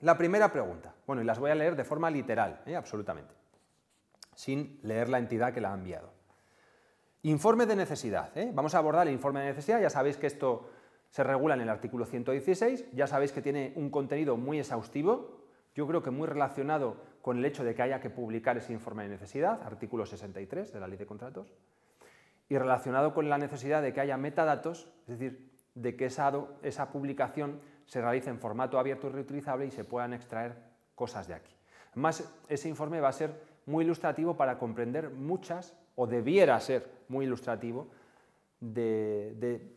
La primera pregunta, bueno, y las voy a leer de forma literal, ¿eh? absolutamente, sin leer la entidad que la ha enviado. Informe de necesidad. ¿eh? Vamos a abordar el informe de necesidad. Ya sabéis que esto se regula en el artículo 116, ya sabéis que tiene un contenido muy exhaustivo, yo creo que muy relacionado con el hecho de que haya que publicar ese informe de necesidad, artículo 63 de la Ley de Contratos, y relacionado con la necesidad de que haya metadatos, es decir, de que esa publicación se realice en formato abierto y reutilizable y se puedan extraer cosas de aquí. Además, ese informe va a ser muy ilustrativo para comprender muchas, o debiera ser muy ilustrativo, de, de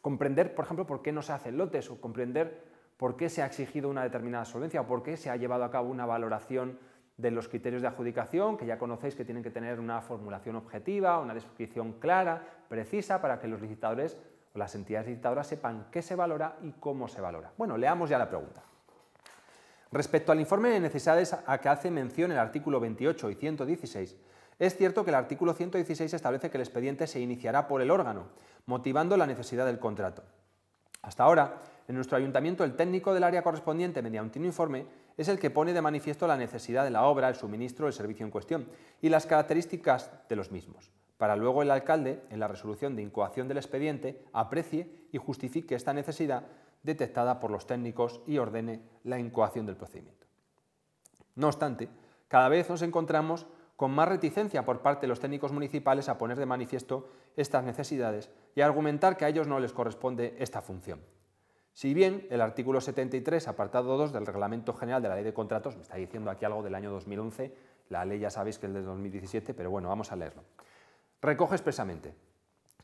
comprender, por ejemplo, por qué no se hacen lotes o comprender por qué se ha exigido una determinada solvencia o por qué se ha llevado a cabo una valoración de los criterios de adjudicación, que ya conocéis que tienen que tener una formulación objetiva, una descripción clara, precisa, para que los licitadores las entidades dictadoras sepan qué se valora y cómo se valora. Bueno, leamos ya la pregunta. Respecto al informe de necesidades a que hace mención el artículo 28 y 116, es cierto que el artículo 116 establece que el expediente se iniciará por el órgano, motivando la necesidad del contrato. Hasta ahora, en nuestro ayuntamiento el técnico del área correspondiente mediante un informe es el que pone de manifiesto la necesidad de la obra, el suministro, el servicio en cuestión y las características de los mismos para luego el alcalde, en la resolución de incoación del expediente, aprecie y justifique esta necesidad detectada por los técnicos y ordene la incoación del procedimiento. No obstante, cada vez nos encontramos con más reticencia por parte de los técnicos municipales a poner de manifiesto estas necesidades y a argumentar que a ellos no les corresponde esta función. Si bien el artículo 73, apartado 2 del Reglamento General de la Ley de Contratos, me está diciendo aquí algo del año 2011, la ley ya sabéis que es del 2017, pero bueno, vamos a leerlo. Recoge expresamente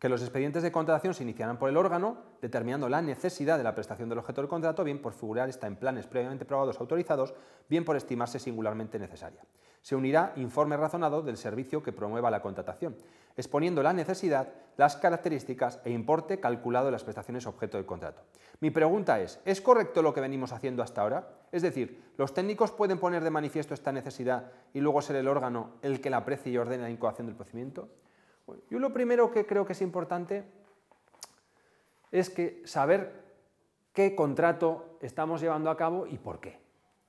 que los expedientes de contratación se iniciarán por el órgano, determinando la necesidad de la prestación del objeto del contrato, bien por figurar esta en planes previamente probados autorizados, bien por estimarse singularmente necesaria. Se unirá informe razonado del servicio que promueva la contratación, exponiendo la necesidad, las características e importe calculado de las prestaciones objeto del contrato. Mi pregunta es, ¿es correcto lo que venimos haciendo hasta ahora? Es decir, ¿los técnicos pueden poner de manifiesto esta necesidad y luego ser el órgano el que la aprecie y ordene la incoación del procedimiento? yo lo primero que creo que es importante es que saber qué contrato estamos llevando a cabo y por qué.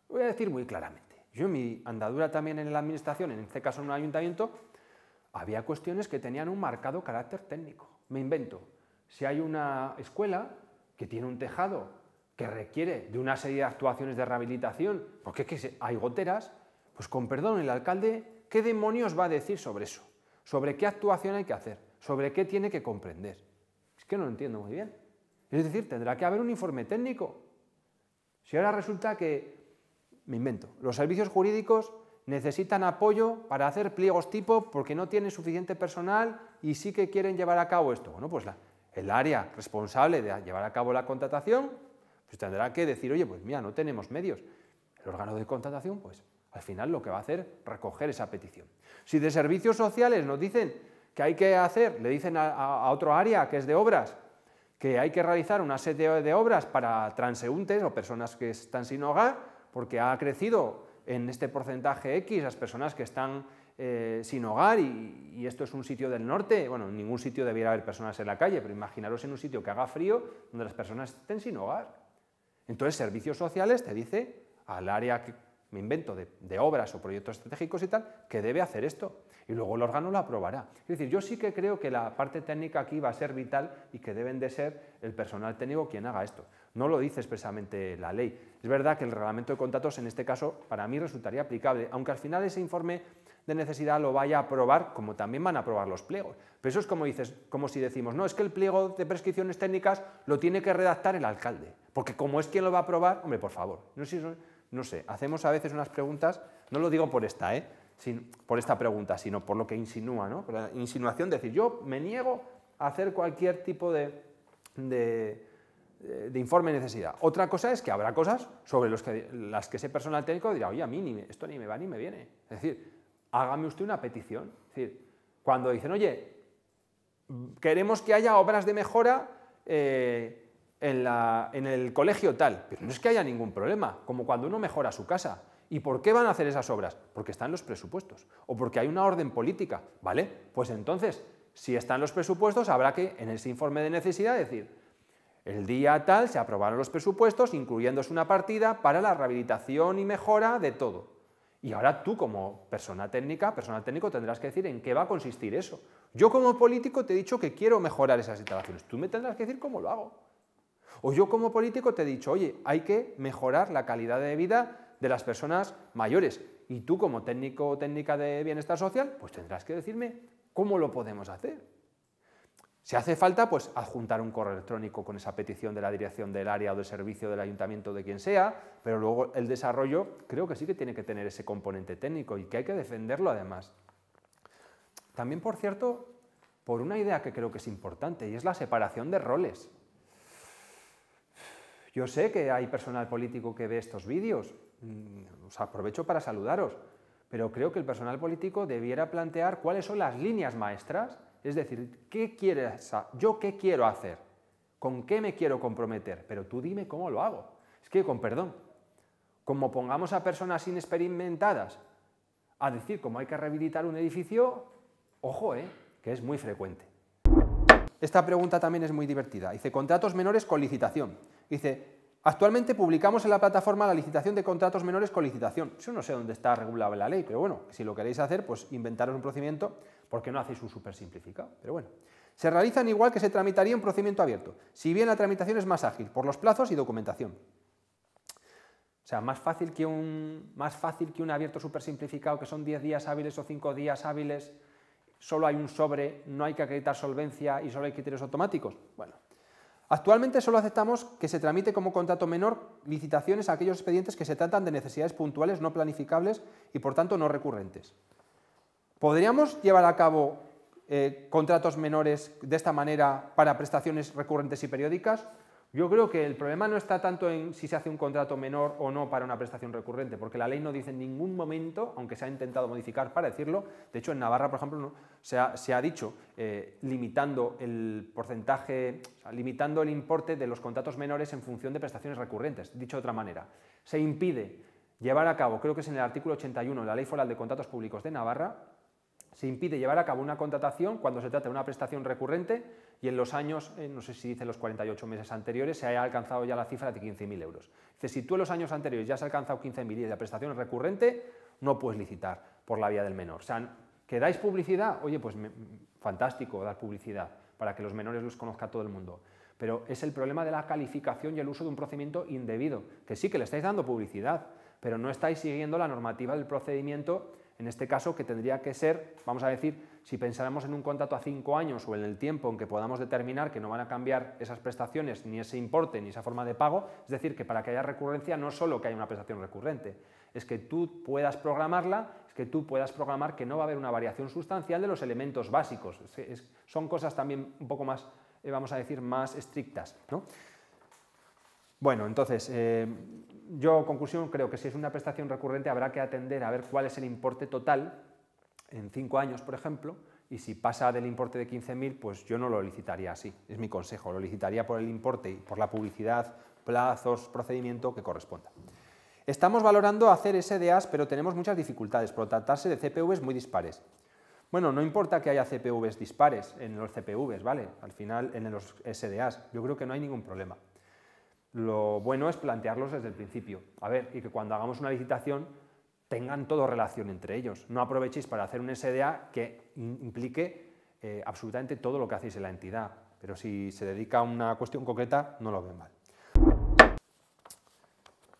voy a decir muy claramente. Yo en mi andadura también en la administración, en este caso en un ayuntamiento, había cuestiones que tenían un marcado carácter técnico. Me invento, si hay una escuela que tiene un tejado que requiere de una serie de actuaciones de rehabilitación, porque hay goteras, pues con perdón, el alcalde, ¿qué demonios va a decir sobre eso? sobre qué actuación hay que hacer, sobre qué tiene que comprender. Es que no lo entiendo muy bien. Es decir, tendrá que haber un informe técnico. Si ahora resulta que, me invento, los servicios jurídicos necesitan apoyo para hacer pliegos tipo porque no tienen suficiente personal y sí que quieren llevar a cabo esto. Bueno, pues el área responsable de llevar a cabo la contratación, pues tendrá que decir, oye, pues mira, no tenemos medios. El órgano de contratación, pues al final lo que va a hacer es recoger esa petición. Si de servicios sociales nos dicen que hay que hacer, le dicen a, otro área que es de obras, que hay que realizar una serie de obras para transeúntes o personas que están sin hogar, porque ha crecido en este porcentaje X las personas que están eh, sin hogar y, esto es un sitio del norte, bueno, en ningún sitio debiera haber personas en la calle, pero imaginaros en un sitio que haga frío donde las personas estén sin hogar. Entonces, servicios sociales te dice al área que, me invento, de, obras o proyectos estratégicos y tal, que debe hacer esto. Y luego el órgano lo aprobará. Es decir, yo sí que creo que la parte técnica aquí va a ser vital y que deben de ser el personal técnico quien haga esto. No lo dice expresamente la ley. Es verdad que el reglamento de contratos en este caso para mí resultaría aplicable, aunque al final ese informe de necesidad lo vaya a aprobar, como también van a aprobar los pliegos. Pero eso es como, dices, como si decimos, no, es que el pliego de prescripciones técnicas lo tiene que redactar el alcalde, porque como es quien lo va a aprobar, hombre, por favor, no sé no sé, hacemos a veces unas preguntas, no lo digo por esta, ¿eh? Sin, por esta pregunta, sino por lo que insinúa, ¿no? Por la insinuación, decir, yo me niego a hacer cualquier tipo eh, de, informe de necesidad. Otra cosa es que habrá cosas sobre las que ese personal técnico dirá, oye, a mí esto ni me va ni me viene. Es decir, hágame usted una petición. decir, cuando dicen, oye, mm, queremos que haya obras de mejora eh, en, el colegio tal, pero no es que haya ningún problema, como cuando uno mejora su casa. ¿Y por qué van a hacer esas obras? Porque están los presupuestos o porque hay una orden política, ¿vale? Pues entonces, si están los presupuestos, habrá que en ese informe de necesidad decir, el día tal se aprobaron los presupuestos, incluyéndose una partida para la rehabilitación y mejora de todo. Y ahora tú como persona técnica, persona técnico, tendrás que decir en qué va a consistir eso. Yo como político te he dicho que quiero mejorar esas instalaciones. Tú me tendrás que decir cómo lo hago. O yo como político te he dicho, oye, hay que mejorar la calidad de vida de las personas mayores. Y tú como técnico o técnica de bienestar social, pues tendrás que decirme cómo lo podemos hacer. Si hace falta, pues adjuntar un correo electrónico con esa petición de la dirección del área o del servicio del ayuntamiento de quien sea, pero luego el desarrollo creo que sí que tiene que tener ese componente técnico y que hay que defenderlo además. También, por cierto, por una idea que creo que es importante y es la separación de roles. Yo sé que hay personal político que ve estos vídeos, mm, os aprovecho para saludaros, pero creo que el personal político debiera plantear cuáles son las líneas maestras, es decir, ¿qué yo qué quiero hacer, con qué me quiero comprometer, pero tú dime cómo lo hago. Es que, con perdón, como pongamos a personas inexperimentadas a decir cómo hay que rehabilitar un edificio, ojo, eh, que es muy frecuente. Esta pregunta también es muy divertida. Dice, contratos menores con licitación. Dice, Actualmente publicamos en la plataforma la licitación de contratos menores con licitación. Yo no sé dónde está regulada la ley, pero bueno, si lo queréis hacer, pues inventaros un procedimiento, porque no hacéis un super simplificado. Pero bueno, se realizan igual que se tramitaría un procedimiento abierto, si bien la tramitación es más ágil por los plazos y documentación. O sea, más fácil que un, más fácil que un abierto súper simplificado, que son 10 días hábiles o 5 días hábiles, solo hay un sobre, no hay que acreditar solvencia y solo hay criterios automáticos. Bueno, Actualmente solo aceptamos que se tramite como contrato menor licitaciones a aquellos expedientes que se tratan de necesidades puntuales no planificables y por tanto no recurrentes. ¿Podríamos llevar a cabo eh, contratos menores de esta manera para prestaciones recurrentes y periódicas? Yo creo que el problema no está tanto en si se hace un contrato menor o no para una prestación recurrente, porque la ley no dice en ningún momento, aunque se ha intentado modificar para decirlo, de hecho en Navarra, por ejemplo, se, ha, dicho eh, limitando el porcentaje, limitando el importe de los contratos menores en función de prestaciones recurrentes, dicho de otra manera. Se impide llevar a cabo, creo que es en el artículo 81 de la Ley Foral de Contratos Públicos de Navarra, se impide llevar a cabo una contratación cuando se trata de una prestación recurrente y en los años, eh, no sé si dice los 48 meses anteriores, se haya alcanzado ya la cifra de 15.000 euros. Dice, si tú en los años anteriores ya has alcanzado 15.000 y la prestación es recurrente, no puedes licitar por la vía del menor. O sea, que dais publicidad, oye, pues fantástico dar publicidad para que los menores los conozca todo el mundo. Pero es el problema de la calificación y el uso de un procedimiento indebido, que sí que le estáis dando publicidad, pero no estáis siguiendo la normativa del procedimiento, en este caso que tendría que ser, vamos a decir, si pensáramos en un contrato a cinco años o en el tiempo en que podamos determinar que no van a cambiar esas prestaciones, ni ese importe, ni esa forma de pago, es decir, que para que haya recurrencia no solo que haya una prestación recurrente, es que tú puedas programarla, es que tú puedas programar que no va a haber una variación sustancial de los elementos básicos. son cosas también un poco más, eh, vamos a decir, más estrictas. Bueno, entonces, eh, yo conclusión creo que si es una prestación recurrente habrá que atender a ver cuál es el importe total en cinco años, por ejemplo, y si pasa del importe de 15.000, pues yo no lo licitaría así, es mi consejo, lo licitaría por el importe y por la publicidad, plazos, procedimiento que corresponda. Estamos valorando hacer SDAs, pero tenemos muchas dificultades por tratarse de CPVs muy dispares. Bueno, no importa que haya CPVs dispares en los CPVs, ¿vale? Al final, en los SDAs, yo creo que no hay ningún problema. Lo bueno es plantearlos desde el principio. A ver, y que cuando hagamos una licitación tengan todo relación entre ellos. No aprovechéis para hacer un SDA que implique eh, absolutamente todo lo que hacéis en la entidad, pero si se dedica a una cuestión concreta, no lo ven mal.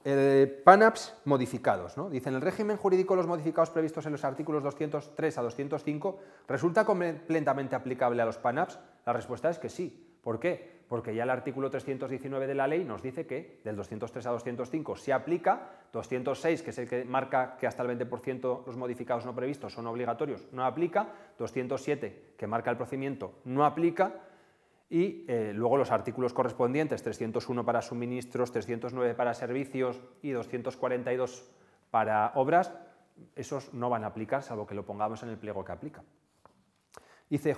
Eh, PANAPS modificados. ¿no? Dicen, el régimen jurídico de los modificados previstos en los artículos 203 a 205 resulta completamente aplicable a los PANAPS. La respuesta es que sí, ¿Por qué? Porque ya el artículo 319 de la ley nos dice que del 203 a 205 se aplica, 206, que es el que marca que hasta el 20% los modificados no previstos son obligatorios, no aplica, 207, que marca el procedimiento, no aplica, y eh, luego los artículos correspondientes, 301 para suministros, 309 para servicios y 242 para obras, esos no van a aplicar, salvo que lo pongamos en el pliego que aplica. Dice,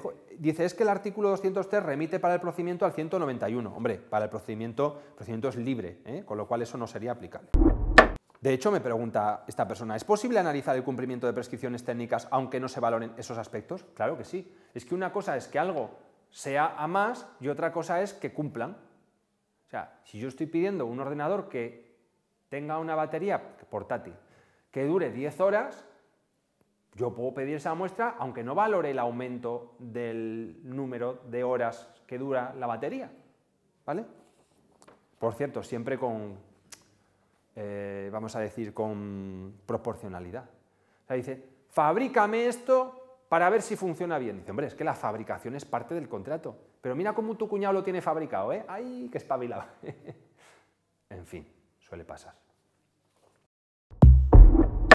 es que el artículo 203 remite para el procedimiento al 191. Hombre, para el procedimiento, procedimiento es libre, ¿eh? con lo cual eso no sería aplicable. De hecho, me pregunta esta persona, ¿es posible analizar el cumplimiento de prescripciones técnicas aunque no se valoren esos aspectos? Claro que sí. Es que una cosa es que algo sea a más y otra cosa es que cumplan. O sea, si yo estoy pidiendo un ordenador que tenga una batería portátil que dure 10 horas, yo puedo pedir esa muestra aunque no valore el aumento del número de horas que dura la batería. ¿Vale? Por cierto, siempre con, eh, vamos a decir, con proporcionalidad. O sea, dice, fabrícame esto para ver si funciona bien. Dice, hombre, es que la fabricación es parte del contrato. Pero mira cómo tu cuñado lo tiene fabricado, ¿eh? ¡Ay, qué espabilado! en fin, suele pasar.